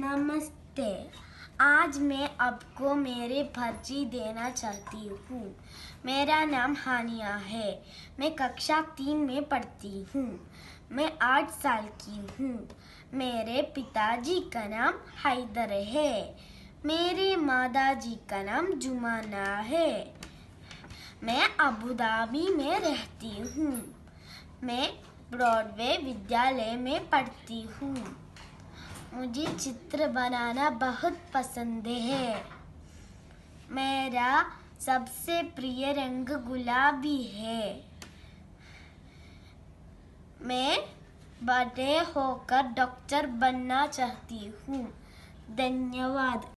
नमस्ते आज मैं आपको मेरे पर्ची देना चाहती हूँ मेरा नाम हानिया है मैं कक्षा तीन में पढ़ती हूँ मैं आठ साल की हूँ मेरे पिताजी का नाम हैदर है मेरे माता जी का नाम जुमाना है मैं अबू धाबी में रहती हूँ मैं ब्रॉडवे विद्यालय में पढ़ती हूँ मुझे चित्र बनाना बहुत पसंद है मेरा सबसे प्रिय रंग गुलाबी है मैं बड़े होकर डॉक्टर बनना चाहती हूँ धन्यवाद